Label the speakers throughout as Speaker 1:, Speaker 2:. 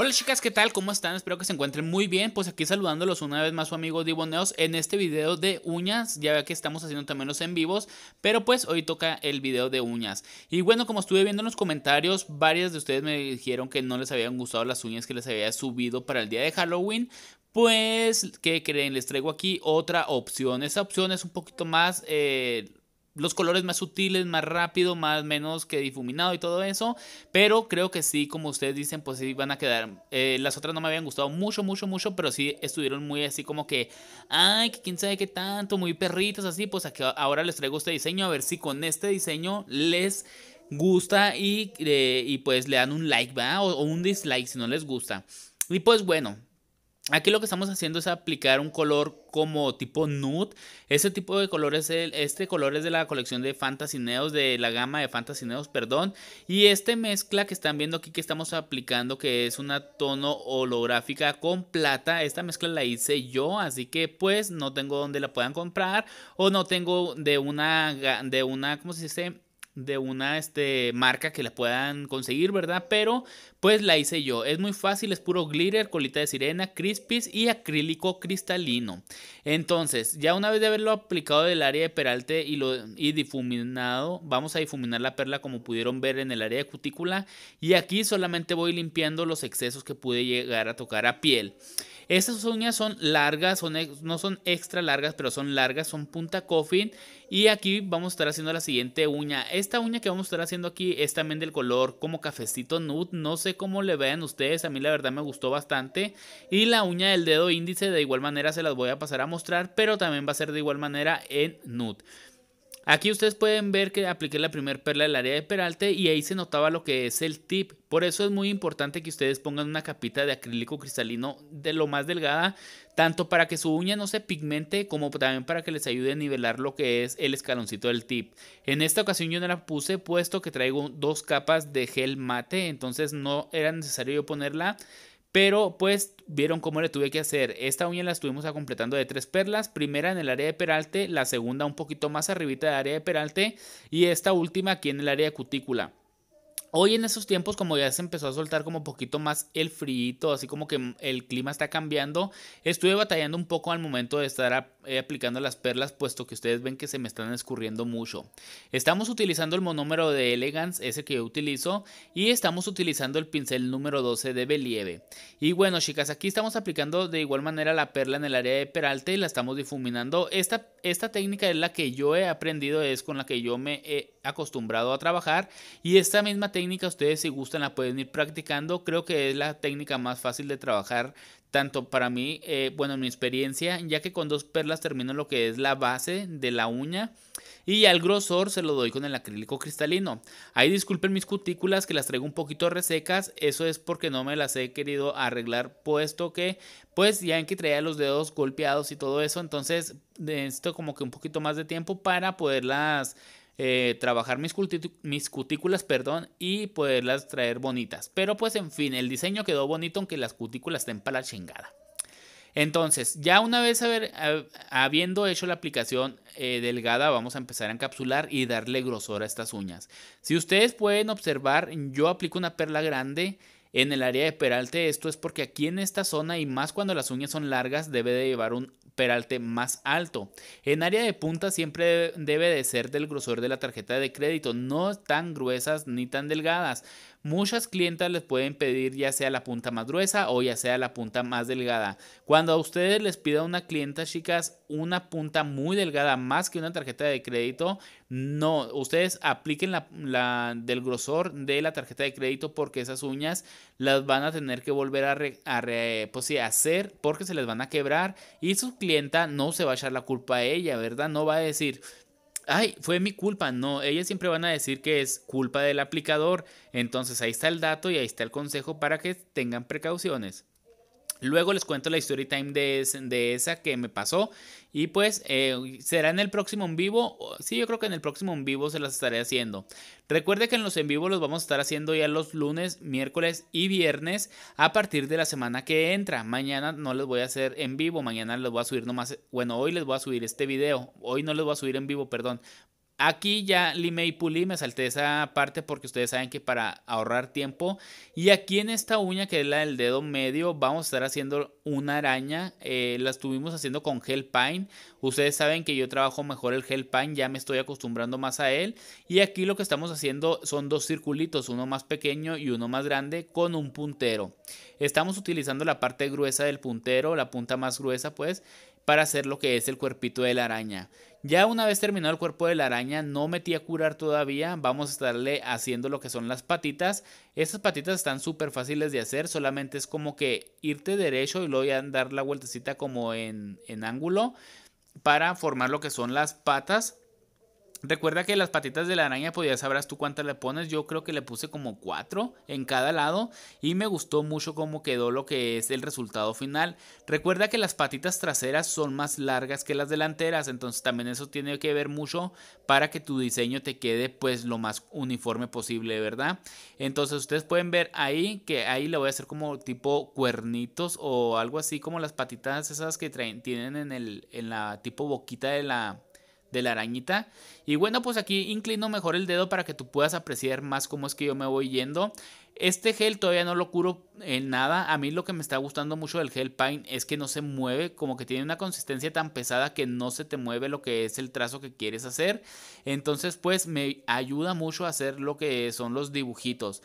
Speaker 1: Hola chicas, ¿qué tal? ¿Cómo están? Espero que se encuentren muy bien. Pues aquí saludándolos una vez más su amigo Diboneos en este video de uñas. Ya vea que estamos haciendo también los en vivos, pero pues hoy toca el video de uñas. Y bueno, como estuve viendo en los comentarios, varias de ustedes me dijeron que no les habían gustado las uñas que les había subido para el día de Halloween. Pues, ¿qué creen? Les traigo aquí otra opción. Esa opción es un poquito más eh, los colores más sutiles, más rápido, más menos que difuminado y todo eso. Pero creo que sí, como ustedes dicen, pues sí van a quedar. Eh, las otras no me habían gustado mucho, mucho, mucho, pero sí estuvieron muy así como que, ay, que quién sabe qué tanto, muy perritos, así. Pues aquí ahora les traigo este diseño, a ver si con este diseño les gusta y, eh, y pues le dan un like, ¿va? o un dislike si no les gusta. Y pues bueno, Aquí lo que estamos haciendo es aplicar un color como tipo nude. Ese tipo de color es este color es de la colección de Fantasy de la gama de Fantasy perdón. Y este mezcla que están viendo aquí que estamos aplicando, que es una tono holográfica con plata. Esta mezcla la hice yo, así que pues no tengo donde la puedan comprar o no tengo de una, de una, ¿cómo se dice? de una este, marca que la puedan conseguir, ¿verdad? Pero pues la hice yo. Es muy fácil, es puro glitter, colita de sirena, crispies y acrílico cristalino. Entonces, ya una vez de haberlo aplicado del área de peralte y, lo, difuminado, vamos a difuminar la perla como pudieron ver en el área de cutícula. Y aquí solamente voy limpiando los excesos que pude llegar a tocar a piel. Estas uñas son largas, son, no son extra largas, pero son largas, son punta coffin y aquí vamos a estar haciendo la siguiente uña. Esta uña que vamos a estar haciendo aquí es también del color como cafecito nude. No sé cómo le vean ustedes, a mí la verdad me gustó bastante. Y la uña del dedo índice de igual manera se las voy a pasar a mostrar, pero también va a ser de igual manera en nude. Aquí ustedes pueden ver que apliqué la primera perla del área de peralte y ahí se notaba lo que es el tip. Por eso es muy importante que ustedes pongan una capita de acrílico cristalino de lo más delgada, tanto para que su uña no se pigmente como también para que les ayude a nivelar lo que es el escaloncito del tip. En esta ocasión yo no la puse puesto que traigo dos capas de gel mate, entonces no era necesario yo ponerla pero pues vieron cómo le tuve que hacer. Esta uña la estuvimos completando de tres perlas. Primera en el área de peralte, la segunda un poquito más arribita de área de peralte y esta última aquí en el área de cutícula. Hoy en esos tiempos como ya se empezó a soltar como poquito más el frío, así como que el clima está cambiando, estuve batallando un poco al momento de estar eh, aplicando las perlas puesto que ustedes ven que se me están escurriendo mucho. Estamos utilizando el monómero de Elegance, ese que yo utilizo, y estamos utilizando el pincel número 12 de Believe. Y bueno chicas, aquí estamos aplicando de igual manera la perla en el área de peralte y la estamos difuminando. Esta, esta técnica es la que yo he aprendido, es con la que yo me he acostumbrado a trabajar y esta misma técnica técnica ustedes si gustan la pueden ir practicando. Creo que es la técnica más fácil de trabajar tanto para mí, eh, bueno, en mi experiencia, ya que con dos perlas termino lo que es la base de la uña y al grosor se lo doy con el acrílico cristalino. Ahí disculpen mis cutículas que las traigo un poquito resecas, eso es porque no me las he querido arreglar puesto que pues ya en que traía los dedos golpeados y todo eso, entonces necesito como que un poquito más de tiempo para poderlas eh, trabajar mis, mis, cutículas perdón, y poderlas traer bonitas. Pero pues en fin, el diseño quedó bonito aunque las cutículas estén para la chingada. Entonces, ya una vez habiendo hecho la aplicación eh, delgada, vamos a empezar a encapsular y darle grosor a estas uñas. Si ustedes pueden observar, yo aplico una perla grande en el área de peralte. Esto es porque aquí en esta zona y más cuando las uñas son largas, debe de llevar un peralte más alto. En área de punta siempre debe de ser del grosor de la tarjeta de crédito, no tan gruesas ni tan delgadas, Muchas clientas les pueden pedir ya sea la punta más gruesa o ya sea la punta más delgada. Cuando a ustedes les pida una clienta, chicas, una punta muy delgada más que una tarjeta de crédito, no, ustedes apliquen la, del grosor de la tarjeta de crédito porque esas uñas las van a tener que volver a, a pues hacer porque se les van a quebrar y su clienta no se va a echar la culpa a ella, ¿verdad? No va a decir, ay, fue mi culpa. No, ellas siempre van a decir que es culpa del aplicador. Entonces ahí está el dato y ahí está el consejo para que tengan precauciones. Luego les cuento la story time de, esa que me pasó. Y pues eh, será en el próximo en vivo. Sí, yo creo que en el próximo en vivo se las estaré haciendo. Recuerde que en los en vivo los vamos a estar haciendo ya los lunes, miércoles y viernes a partir de la semana que entra. Mañana no les voy a hacer en vivo. Mañana les voy a subir nomás. Bueno, hoy les voy a subir este video. Hoy no les voy a subir en vivo, perdón. Aquí ya limé y pulí, me salté esa parte porque ustedes saben que para ahorrar tiempo. Y aquí en esta uña que es la del dedo medio vamos a estar haciendo una araña. Eh, la estuvimos haciendo con gel pine. Ustedes saben que yo trabajo mejor el gel pine, ya me estoy acostumbrando más a él. Y aquí lo que estamos haciendo son dos circulitos, uno más pequeño y uno más grande con un puntero. Estamos utilizando la parte gruesa del puntero, la punta más gruesa pues, para hacer lo que es el cuerpito de la araña. Ya una vez terminado el cuerpo de la araña, no metí a curar todavía, vamos a estarle haciendo lo que son las patitas. Estas patitas están súper fáciles de hacer, solamente es como que irte derecho y luego ya dar la vueltecita como en, en ángulo para formar lo que son las patas Recuerda que las patitas de la araña, pues ya sabrás tú cuántas le pones. Yo creo que le puse como cuatro en cada lado y me gustó mucho cómo quedó lo que es el resultado final. Recuerda que las patitas traseras son más largas que las delanteras, entonces también eso tiene que ver mucho para que tu diseño te quede pues lo más uniforme posible, ¿verdad? Entonces ustedes pueden ver ahí que ahí le voy a hacer como tipo cuernitos o algo así como las patitas esas que tienen en, el, en la tipo boquita de la de la arañita. Y bueno, pues aquí inclino mejor el dedo para que tú puedas apreciar más cómo es que yo me voy yendo. Este gel todavía no lo curo en nada. A mí lo que me está gustando mucho del gel pine es que no se mueve, como que tiene una consistencia tan pesada que no se te mueve lo que es el trazo que quieres hacer. Entonces pues me ayuda mucho a hacer lo que son los dibujitos.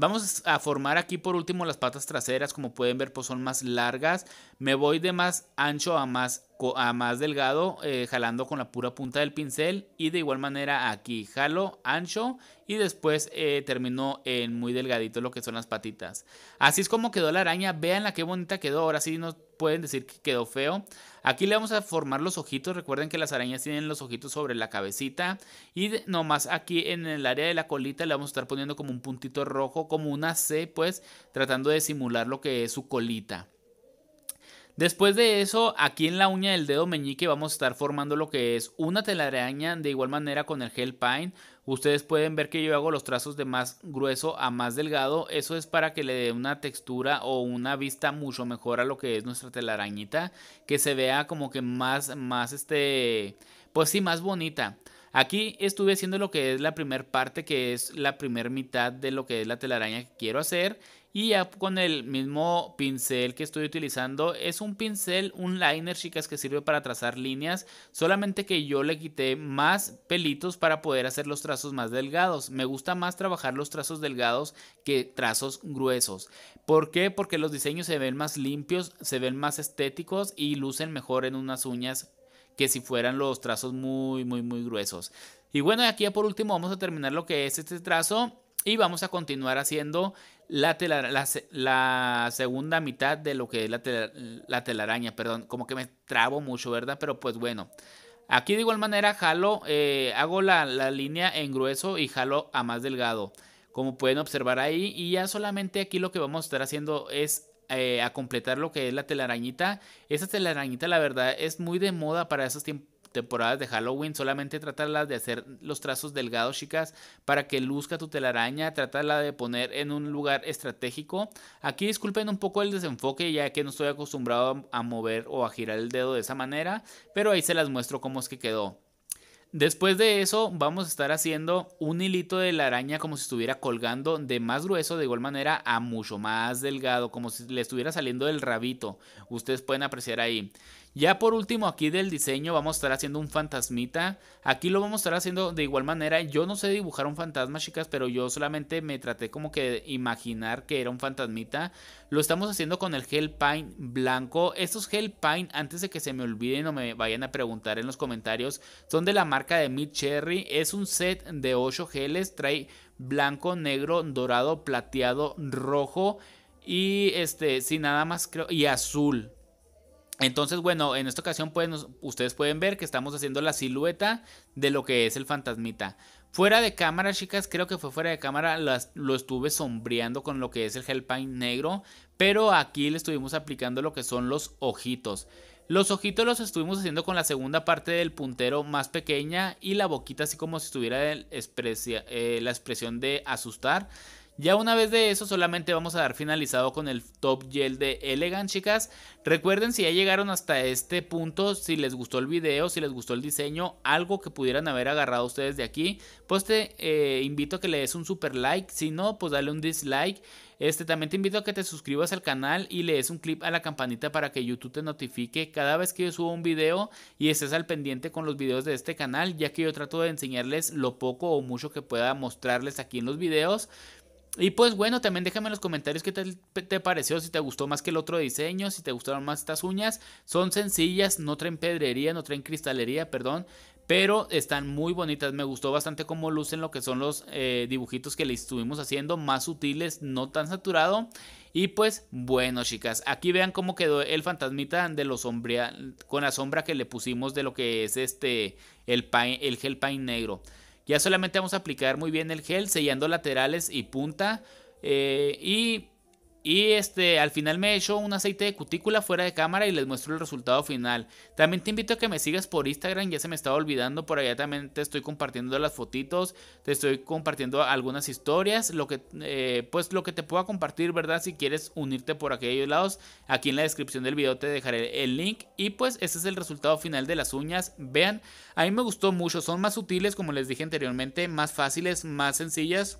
Speaker 1: Vamos a formar aquí por último las patas traseras, como pueden ver pues son más largas. Me voy de más ancho a más, a más delgado, eh, jalando con la pura punta del pincel. Y de igual manera aquí jalo ancho y después eh, termino en muy delgadito lo que son las patitas. Así es como quedó la araña, vean la qué bonita quedó, ahora sí no pueden decir que quedó feo. Aquí le vamos a formar los ojitos. Recuerden que las arañas tienen los ojitos sobre la cabecita. Y nomás aquí en el área de la colita le vamos a estar poniendo como un puntito rojo, como una C, pues tratando de simular lo que es su colita. Después de eso, aquí en la uña del dedo meñique vamos a estar formando lo que es una telaraña de igual manera con el gel paint Ustedes pueden ver que yo hago los trazos de más grueso a más delgado. Eso es para que le dé una textura o una vista mucho mejor a lo que es nuestra telarañita. Que se vea como que más, más este, pues sí, más bonita. Aquí estuve haciendo lo que es la primera parte, que es la primera mitad de lo que es la telaraña que quiero hacer. Y ya con el mismo pincel que estoy utilizando, es un pincel, un liner, chicas, que sirve para trazar líneas. Solamente que yo le quité más pelitos para poder hacer los trazos más delgados. Me gusta más trabajar los trazos delgados que trazos gruesos. ¿Por qué? Porque los diseños se ven más limpios, se ven más estéticos y lucen mejor en unas uñas que si fueran los trazos muy, muy, muy gruesos. Y bueno, aquí ya por último vamos a terminar lo que es este trazo y vamos a continuar haciendo la, la, segunda mitad de lo que es la, telaraña, perdón, como que me trabo mucho, ¿verdad? Pero pues bueno. Aquí de igual manera jalo, eh, hago la, la, línea en grueso y jalo a más delgado. Como pueden observar ahí. Y ya solamente aquí lo que vamos a estar haciendo es eh, a completar lo que es la telarañita. Esa telarañita, la verdad, es muy de moda para esas temporadas de Halloween. Solamente tratarlas de hacer los trazos delgados, chicas, para que luzca tu telaraña. Tratarla de poner en un lugar estratégico. Aquí disculpen un poco el desenfoque, ya que no estoy acostumbrado a mover o a girar el dedo de esa manera, pero ahí se las muestro cómo es que quedó. Después de eso vamos a estar haciendo un hilito de la araña como si estuviera colgando de más grueso de igual manera a mucho más delgado, como si le estuviera saliendo del rabito. Ustedes pueden apreciar ahí. Ya por último aquí del diseño vamos a estar haciendo un fantasmita. Aquí lo vamos a estar haciendo de igual manera. Yo no sé dibujar un fantasma chicas, pero yo solamente me traté como que de imaginar que era un fantasmita. Lo estamos haciendo con el gel Pine blanco. Estos gel pine antes de que se me olviden o me vayan a preguntar en los comentarios, son de la marca de mi Cherry. Es un set de 8 geles. Trae blanco, negro, dorado, plateado, rojo y este, sin nada más creo, y azul. Entonces, bueno, en esta ocasión pues ustedes pueden ver que estamos haciendo la silueta de lo que es el fantasmita. Fuera de cámara, chicas, creo que fue fuera de cámara, las, lo estuve sombreando con lo que es el gel paint negro, pero aquí le estuvimos aplicando lo que son los ojitos. Los ojitos los estuvimos haciendo con la segunda parte del puntero más pequeña y la boquita así como si estuviera eh, la expresión de asustar. Ya una vez de eso solamente vamos a dar finalizado con el top gel de Elegant chicas. Recuerden si ya llegaron hasta este punto, si les gustó el video, si les gustó el diseño, algo que pudieran haber agarrado ustedes de aquí, pues te eh, invito a que le des un super like, si no, pues dale un dislike. Este, también te invito a que te suscribas al canal y le des un clip a la campanita para que YouTube te notifique cada vez que yo subo un video y estés al pendiente con los videos de este canal, ya que yo trato de enseñarles lo poco o mucho que pueda mostrarles aquí en los videos. Y pues bueno, también déjame en los comentarios qué te, te, pareció, si te gustó más que el otro diseño, si te gustaron más estas uñas. Son sencillas, no traen pedrería, no traen cristalería, perdón, pero están muy bonitas. Me gustó bastante cómo lucen lo que son los eh, dibujitos que le estuvimos haciendo, más sutiles, no tan saturado. Y pues bueno, chicas, aquí vean cómo quedó el fantasmita de los con la sombra que le pusimos de lo que es este el, el gel paint negro. Ya solamente vamos a aplicar muy bien el gel, sellando laterales y punta. Eh, y y este, al final me he hecho un aceite de cutícula fuera de cámara y les muestro el resultado final. También te invito a que me sigas por Instagram, ya se me estaba olvidando, por allá también te estoy compartiendo las fotitos, te estoy compartiendo algunas historias, lo que, eh, pues lo que te pueda compartir, ¿verdad? Si quieres unirte por aquellos lados, aquí en la descripción del video te dejaré el link. Y pues este es el resultado final de las uñas, vean, a mí me gustó mucho, son más sutiles como les dije anteriormente, más fáciles, más sencillas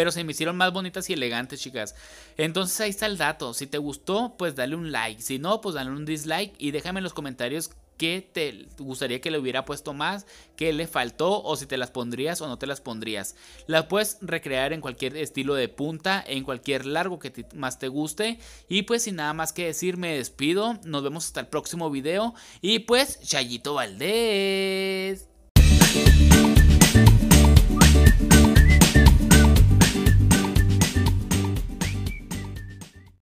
Speaker 1: pero se me hicieron más bonitas y elegantes, chicas. Entonces ahí está el dato. Si te gustó, pues dale un like. Si no, pues dale un dislike y déjame en los comentarios qué te gustaría que le hubiera puesto más, qué le faltó o si te las pondrías o no te las pondrías. Las puedes recrear en cualquier estilo de punta, en cualquier largo que más te guste. Y pues sin nada más que decir, me despido. Nos vemos hasta el próximo video. Y pues, Chayito Valdés.